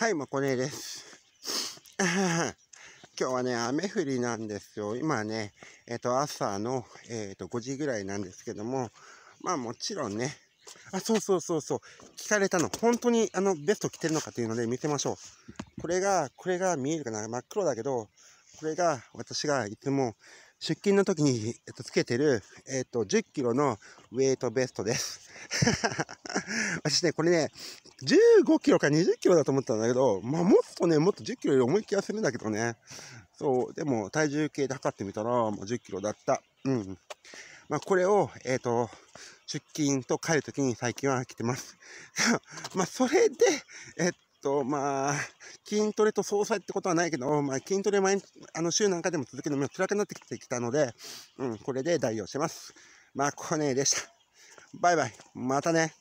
はい、まこねです。今日はね、雨降りなんですよ。今ね、えっ、ー、と、朝の、えっ、ー、と、5時ぐらいなんですけども、まあもちろんね、あ、そうそうそうそう、聞かれたの、本当にあの、ベスト着てるのかというので見せましょう。これが、これが見えるかな真っ黒だけど、これが私がいつも出勤の時に、えっと、つけてる、えっと、10キロのウェイトベストです。私ね、これね、15キロか20キロだと思ったんだけど、まあ、もっとね、もっと10キロより重い気がするんだけどね。そう、でも体重計で測ってみたら、もう10キロだった。うん。まあ、これを、えっ、ー、と、出勤と帰るときに最近は来てます。まあ、それで、えっと、まあ、筋トレと総裁ってことはないけど、まあ、筋トレ毎あの、週なんかでも続けるのも辛くなってきたので、うん、これで代用してます。まあ、ここねでした。バイバイ。またね。